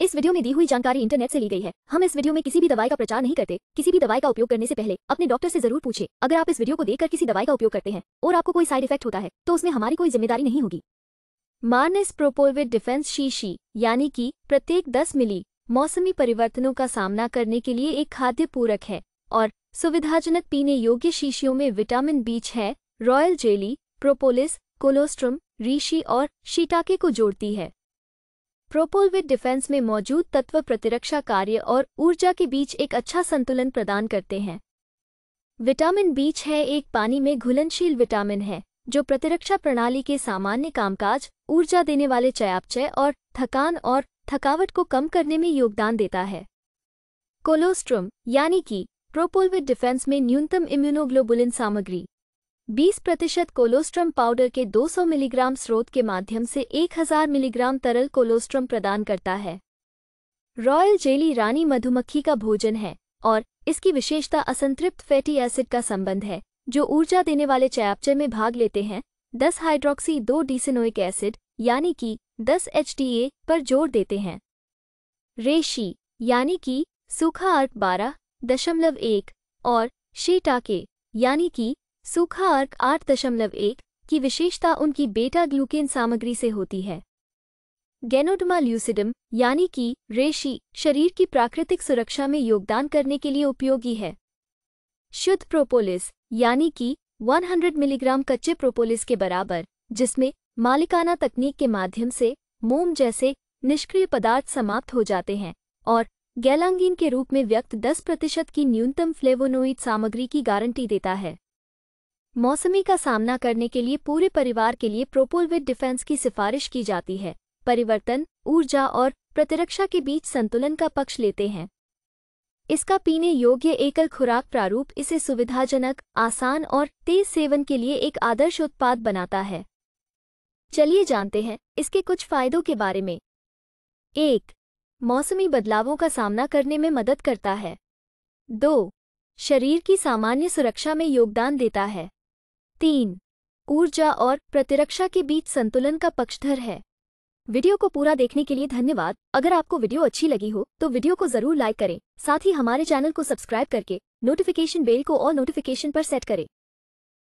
इस वीडियो में दी हुई जानकारी इंटरनेट से ली गई है हम इस वीडियो में किसी भी दवाई का प्रचार नहीं करते किसी भी दवाई का उपयोग करने से पहले अपने डॉक्टर से जरूर पूछे अगर आप इस वीडियो को देखकर किसी दवाई का उपयोग करते हैं और आपको कोई साइड इफेक्ट होता है तो उसमें हमारी कोई जिम्मेदारी नहीं होगी मार्नेस प्रोपोलविट डिफेंस शीशी यानी की प्रत्येक दस मिली मौसमी परिवर्तनों का सामना करने के लिए एक खाद्य पूरक है और सुविधाजनक पीने योग्य शीशियों में विटामिन बीच है royal jelly propolis colostrum reishi और शीटाके को जोड़ती है प्रोपोलविट डिफेंस में मौजूद तत्व प्रतिरक्षा कार्य और ऊर्जा के बीच एक अच्छा संतुलन प्रदान करते हैं विटामिन बीच है एक पानी में घुलनशील विटामिन है जो प्रतिरक्षा प्रणाली के सामान्य कामकाज ऊर्जा देने वाले चयापचय और थकान और थकावट को कम करने में योगदान देता है कोलोस्ट्रम यानी कि प्रोपोलविट डिफेंस में न्यूनतम इम्यूनोग्लोबुलिन सामग्री 20 प्रतिशत कोलोस्ट्रम पाउडर के 200 मिलीग्राम स्रोत के माध्यम से 1000 मिलीग्राम तरल कोलोस्ट्रम प्रदान करता है रॉयल जेली रानी मधुमक्खी का भोजन है और इसकी विशेषता असंतृप्त फैटी एसिड का संबंध है जो ऊर्जा देने वाले चयापचय में भाग लेते हैं दस हाइड्रोक्सी दो डिसिनोइक एसिड यानी कि दस एच पर जोर देते हैं रेशी यानी कि सूखा अर्क बारह दशमलव एक और शीटाके यानी कि सूखा अर्क आठ दशमलव एक की विशेषता उनकी बेटा ग्लूकेन सामग्री से होती है गेनोडमा ल्यूसिडम यानी कि रेशी शरीर की प्राकृतिक सुरक्षा में योगदान करने के लिए उपयोगी है शुद्ध प्रोपोलिस यानी कि 100 मिलीग्राम कच्चे प्रोपोलिस के बराबर जिसमें मालिकाना तकनीक के माध्यम से मोम जैसे निष्क्रिय पदार्थ समाप्त हो जाते हैं और गैलांगीन के रूप में व्यक्त 10 प्रतिशत की न्यूनतम फ्लेवोनोइड सामग्री की गारंटी देता है मौसमी का सामना करने के लिए पूरे परिवार के लिए प्रोपोलविट डिफेंस की सिफारिश की जाती है परिवर्तन ऊर्जा और प्रतिरक्षा के बीच संतुलन का पक्ष लेते हैं इसका पीने योग्य एकल खुराक प्रारूप इसे सुविधाजनक आसान और तेज सेवन के लिए एक आदर्श उत्पाद बनाता है चलिए जानते हैं इसके कुछ फायदों के बारे में एक मौसमी बदलावों का सामना करने में मदद करता है दो शरीर की सामान्य सुरक्षा में योगदान देता है तीन ऊर्जा और प्रतिरक्षा के बीच संतुलन का पक्षधर है वीडियो को पूरा देखने के लिए धन्यवाद अगर आपको वीडियो अच्छी लगी हो तो वीडियो को जरूर लाइक करें साथ ही हमारे चैनल को सब्सक्राइब करके नोटिफिकेशन बेल को और नोटिफिकेशन पर सेट करें